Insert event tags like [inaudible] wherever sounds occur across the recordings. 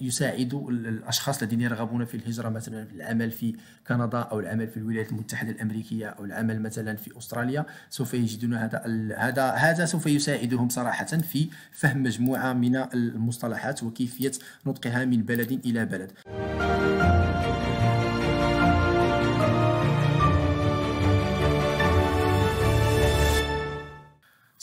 يساعد الاشخاص الذين يرغبون في الهجره مثلا في العمل في كندا او العمل في الولايات المتحده الامريكيه او العمل مثلا في استراليا سوف يجدون هذا هذا هذا سوف يساعدهم صراحه في فهم مجموعه من المصطلحات وكيفيه نطقها من بلد الى بلد.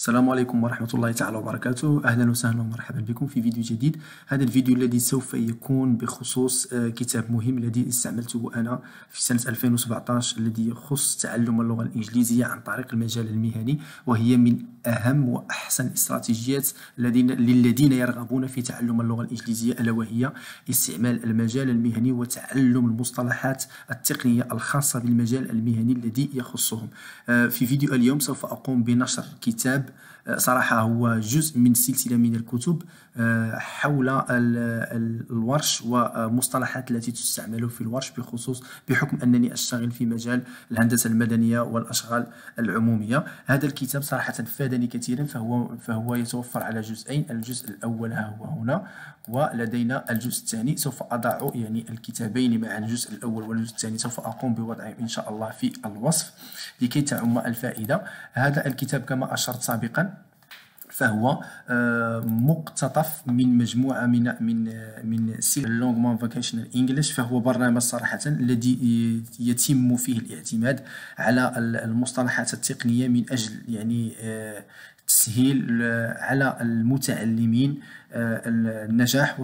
السلام عليكم ورحمة الله تعالى وبركاته أهلا وسهلا ومرحبا بكم في فيديو جديد هذا الفيديو الذي سوف يكون بخصوص آه، كتاب مهم الذي استعملته أنا في سنة 2017 الذي يخص تعلم اللغة الإنجليزية عن طريق المجال المهني وهي من أهم وأحسن استراتيجيات الذين للذين يرغبون في تعلم اللغة الإنجليزية ألا وهي استعمال المجال المهني وتعلم المصطلحات التقنية الخاصة بالمجال المهني الذي يخصهم آه، في فيديو اليوم سوف أقوم بنشر كتاب صراحة هو جزء من سلسلة من الكتب آه، حول الورش ومصطلحات التي تستعمل في الورش بخصوص بحكم أنني أشتغل في مجال الهندسة المدنية والأشغال العمومية هذا الكتاب صراحة فادني كثيرا فهو, فهو يتوفر على جزئين الجزء الأول ها هو هنا ولدينا الجزء الثاني سوف أضع يعني الكتابين معا الجزء الأول والجزء الثاني سوف أقوم بوضعهم إن شاء الله في الوصف لكي تعم الفائدة هذا الكتاب كما أشرت سابقا فهو آه، مقتطف من مجموعه من من من سلسله مان فوكيشنال انجلش فهو برنامج صراحه الذي يتم فيه الاعتماد على المصطلحات التقنيه من اجل يعني آه، تسهيل على المتعلمين آه، النجاح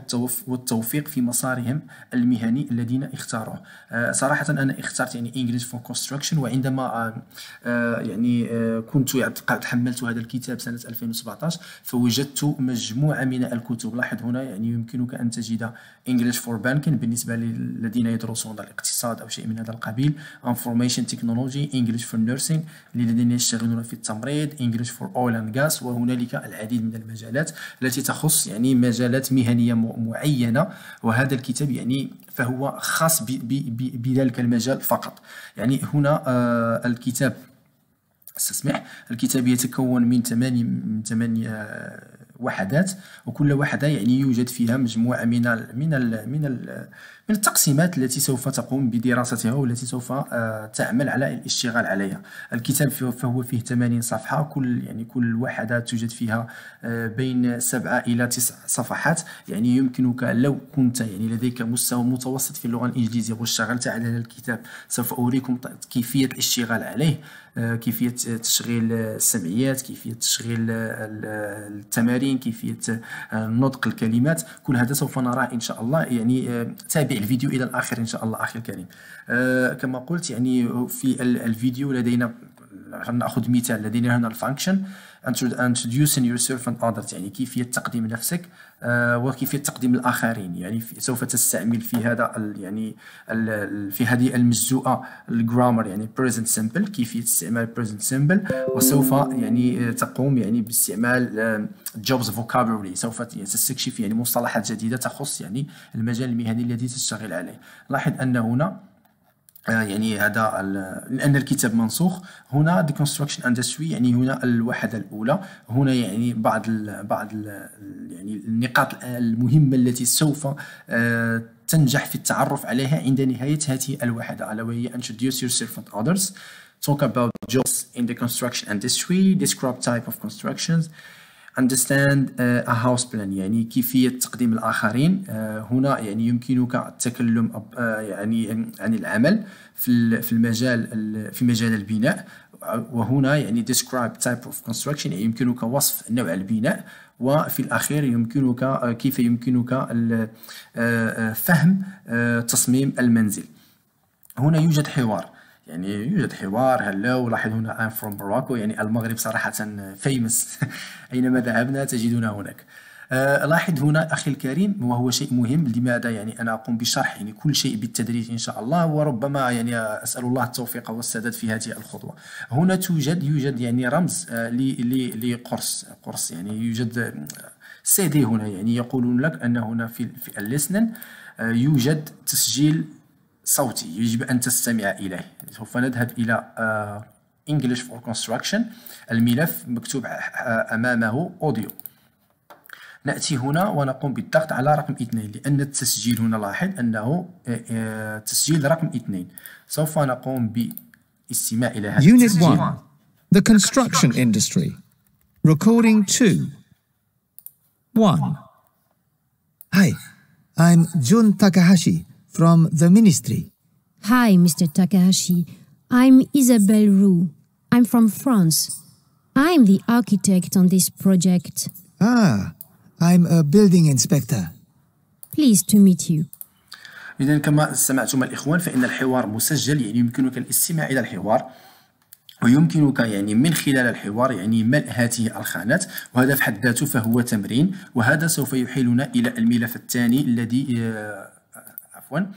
والتوفيق في مسارهم المهني الذين اختاروه آه، صراحة أنا اخترت يعني English for Construction وعندما آه، يعني كنت قد حملت هذا الكتاب سنة 2017 فوجدت مجموعة من الكتب لاحظ هنا يعني يمكنك أن تجد English for Banking بالنسبة للذين يدرسون الاقتصاد أو شيء من هذا القبيل Information Technology English for Nursing للذين يشتغلون في التمريض English for Oil and الغاز وهنالك العديد من المجالات التي تخص يعني مجالات مهنية معينة وهذا الكتاب يعني فهو خاص بذلك المجال فقط يعني هنا آه الكتاب استسمح الكتاب يتكون من ثمانية من ثمانية آه، وحدات وكل وحده يعني يوجد فيها مجموعه من الـ من الـ من الـ من التقسيمات التي سوف تقوم بدراستها والتي سوف آه، تعمل على الاشتغال عليها الكتاب فهو فيه 80 صفحة كل يعني كل واحدة توجد فيها آه، بين 7 إلى 9 صفحات يعني يمكنك لو كنت يعني لديك مستوى متوسط في اللغة الإنجليزية واشتغلت على هذا الكتاب سوف أريكم كيفية الاشتغال عليه آه، كيفية تشغيل السمعيات كيفية تشغيل التمارين كيفية نطق الكلمات كل هذا سوف نراه إن شاء الله يعني تابع مواضيع الفيديو الى الاخر ان شاء الله اخي الكريم آه كما قلت يعني في الفيديو لدينا ناخذ مثال لدينا هنا الفانكشن آه introducing yourself and others يعني كيفيه تقديم نفسك آه، وكيفيه تقديم الاخرين يعني سوف تستعمل في هذا يعني في هذه المجزوءه الجرامر يعني present simple كيفيه استعمال present simple وسوف يعني آه، تقوم يعني باستعمال آه، jobs vocabulary سوف يعني تستكشف يعني مصطلحات جديده تخص يعني المجال المهني الذي تشتغل عليه لاحظ ان هنا آه، يعني هذا لان الكتاب منسوخ هنا ديكونستراكشن اندستري يعني هنا الوحده الاولى هنا يعني بعض الـ بعض الـ يعني النقاط المهمه التي سوف آه، تنجح في التعرف عليها عند نهايه هذه الوحده الا وهي introduce yourself and others talk about jobs in the construction industry describe type of constructions understand uh, a house plan يعني كيفية تقديم الآخرين uh, هنا يعني يمكنك التكلم uh, يعني عن العمل في المجال في مجال البناء وهنا يعني describe type of construction يعني يمكنك وصف نوع البناء وفي الأخير يمكنك كيف يمكنك فهم تصميم المنزل هنا يوجد حوار يعني يوجد حوار هلا لاحظ هنا I'm from Morocco يعني المغرب صراحة فيمس [laughs] أينما ذهبنا تجدنا هناك آه لاحظ هنا أخي الكريم وهو شيء مهم لماذا يعني أنا أقوم بشرح يعني كل شيء بالتدريج إن شاء الله وربما يعني أسأل الله التوفيق والسداد في هذه الخطوة هنا توجد يوجد يعني رمز آه لقرص قرص يعني يوجد آه، سيدي هنا يعني يقولون لك أن هنا في, في الليسنن آه، يوجد تسجيل صوتي يجب أن تستمع إليه يعني سوف نذهب إلى آه، English for Construction الملف مكتوب أمامه أوديو نأتي هنا ونقوم بالضغط على رقم اثنين لأن التسجيل هنا لاحظ أنه آه، آه، تسجيل رقم اثنين سوف نقوم باستماع إلى هذا Unit 1 The Construction Industry Recording 2 1 Hi, I'm Jun Takahashi from the ministry. Hi, Mr. Takahashi. I'm Isabelle Roux. I'm from France. I'm the architect on this project. Ah, I'm a building inspector. Pleased to meet you. إذا كما سمعتم الإخوان فإن الحوار مسجل يعني يمكنك الاستماع إلى الحوار ويمكنك يعني من خلال الحوار يعني ملء هذه الخانات وهذا في حد ذاته فهو تمرين وهذا سوف يحيلنا إلى الملف الثاني الذي آه، عفوا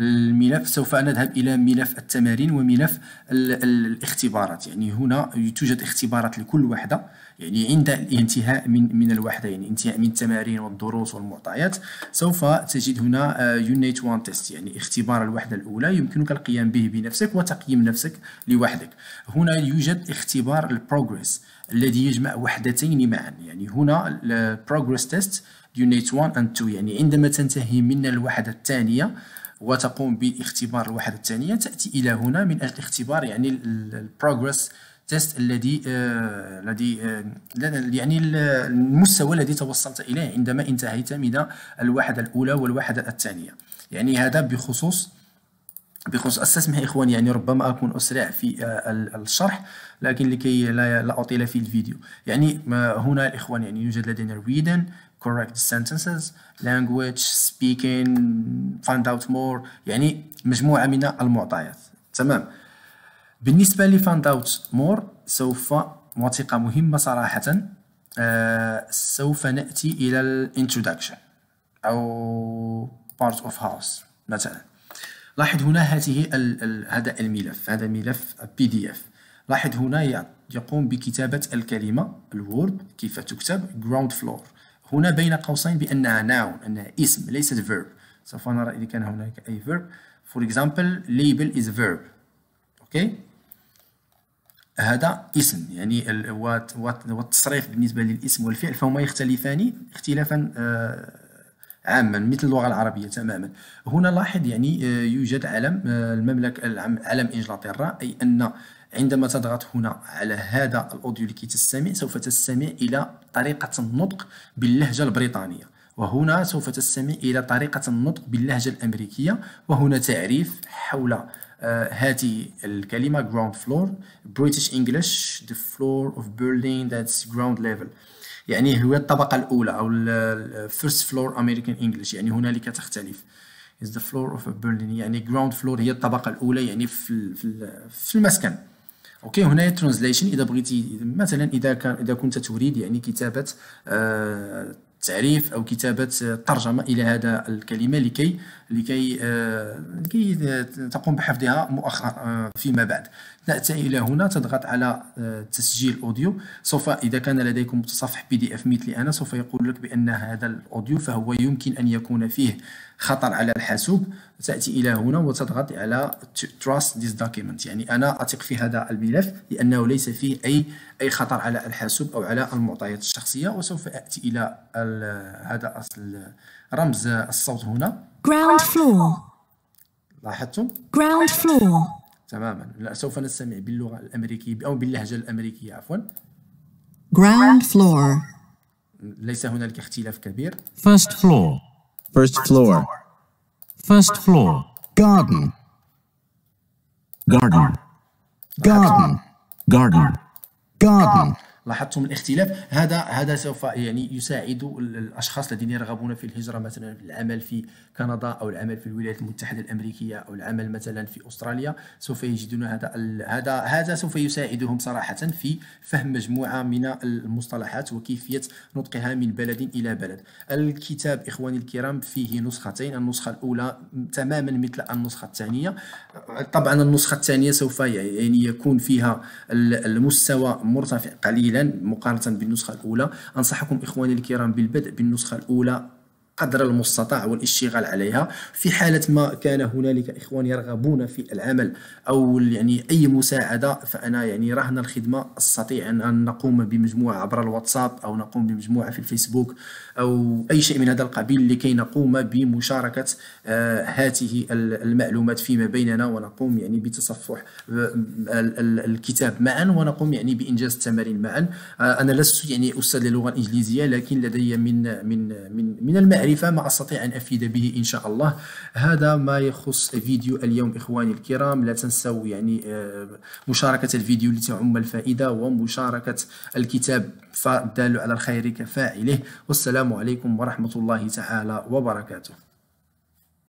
الملف سوف نذهب إلى ملف التمارين وملف الاختبارات يعني هنا توجد اختبارات لكل وحدة يعني عند الانتهاء من من الوحدة يعني انتهاء من التمارين والدروس والمعطيات سوف تجد هنا يونيت وان تيست يعني اختبار الوحدة الأولى يمكنك القيام به بنفسك وتقييم نفسك لوحدك هنا يوجد اختبار البروجريس الذي يجمع وحدتين معا يعني هنا البروجريس تيست unit 1 and 2 يعني عندما تنتهي من الوحدة الثانية وتقوم باختبار الوحدة الثانية تأتي إلى هنا من أجل اختبار يعني البروجرس تيست الذي آه، آه، الذي يعني المستوى الذي توصلت إليه عندما انتهيت من الوحدة الأولى والوحدة الثانية يعني هذا بخصوص بخصوص استسمح اخواني يعني ربما اكون اسرع في آه، الشرح لكن لكي لا اطيل في الفيديو يعني هنا الاخوان يعني يوجد لدينا الريدن correct sentences language speaking find out more يعني مجموعة من المعطيات تمام بالنسبة لي find out more سوف وثيقة مهمة صراحة آه سوف نأتي إلى الانترودكشن أو part of house مثلا لاحظ هنا هذه ال ال هذا الملف هذا ملف بي دي اف لاحظ هنا يقوم بكتابة الكلمة الورد كيف تكتب ground floor هنا بين قوسين بأنها ناون أنها اسم ليست فيرب سوف نرى إذا كان هناك أي فيرب فور إكزامبل ليبل إز فيرب أوكي هذا اسم يعني والتصريف بالنسبة للاسم والفعل فهما يختلفان اختلافا آه عاما مثل اللغه العربيه تماما هنا لاحظ يعني آه، يوجد علم آه، المملكه علم انجلترا اي ان عندما تضغط هنا على هذا الاوديو لكي تستمع سوف تستمع الى طريقه النطق باللهجه البريطانيه وهنا سوف تستمع إلى طريقة النطق باللهجة الأمريكية وهنا تعريف حول آه، هذه الكلمة ground floor British English the floor of Berlin that's ground level يعني هو الطبقة الأولى أو first floor American English يعني هنالك تختلف is the floor of Berlin يعني ground floor هي الطبقة الأولى يعني في في, في المسكن اوكي هنا ترانزليشن اذا بغيتي مثلا اذا كان اذا كنت تريد يعني كتابه آه تعريف او كتابه ترجمه الى هذا الكلمه لكي لكي آه، لكي تقوم بحفظها مؤخرا آه، فيما بعد ناتي الى هنا تضغط على آه، تسجيل اوديو سوف اذا كان لديكم متصفح بي دي اف مثلي انا سوف يقول لك بان هذا الاوديو فهو يمكن ان يكون فيه خطر على الحاسوب تأتي إلى هنا وتضغط على تراست ذيس دوكيمنت يعني أنا أثق في هذا الملف لأنه ليس فيه أي أي خطر على الحاسوب أو على المعطيات الشخصية وسوف أتي إلى هذا أصل رمز الصوت هنا جراوند فلور لاحظتم جراوند فلور تماما سوف نستمع باللغة الأمريكية أو باللهجة الأمريكية عفوا جراوند فلور ليس هنالك اختلاف كبير فيرست فلور First floor. First floor. Garden. Garden. Garden. Garden. Garden. لاحظتم الاختلاف هذا هذا سوف يعني يساعد الاشخاص الذين يرغبون في الهجره مثلا في العمل في كندا او العمل في الولايات المتحده الامريكيه او العمل مثلا في استراليا سوف يجدون هذا هذا هذا سوف يساعدهم صراحه في فهم مجموعه من المصطلحات وكيفيه نطقها من بلد الى بلد الكتاب اخواني الكرام فيه نسختين النسخه الاولى تماما مثل النسخه الثانيه طبعا النسخه الثانيه سوف يعني يكون فيها المستوى مرتفع قليلا مقارنه بالنسخه الاولى انصحكم اخواني الكرام بالبدء بالنسخه الاولى قدر المستطاع والاشتغال عليها في حالة ما كان هنالك إخوان يرغبون في العمل أو يعني أي مساعدة فأنا يعني رهن الخدمة أستطيع أن نقوم بمجموعة عبر الواتساب أو نقوم بمجموعة في الفيسبوك أو أي شيء من هذا القبيل لكي نقوم بمشاركة آه، هذه المعلومات فيما بيننا ونقوم يعني بتصفح آه، الكتاب معا ونقوم يعني بإنجاز التمارين معا آه، أنا لست يعني أستاذ للغة الإنجليزية لكن لدي من من من من المعرفة أعرفه ما أستطيع أن أفيد به إن شاء الله هذا ما يخص فيديو اليوم إخواني الكرام لا تنسوا يعني آه، مشاركة الفيديو لتعم الفائدة ومشاركة الكتاب فالدال على الخير كفاعله والسلام عليكم ورحمة الله تعالى وبركاته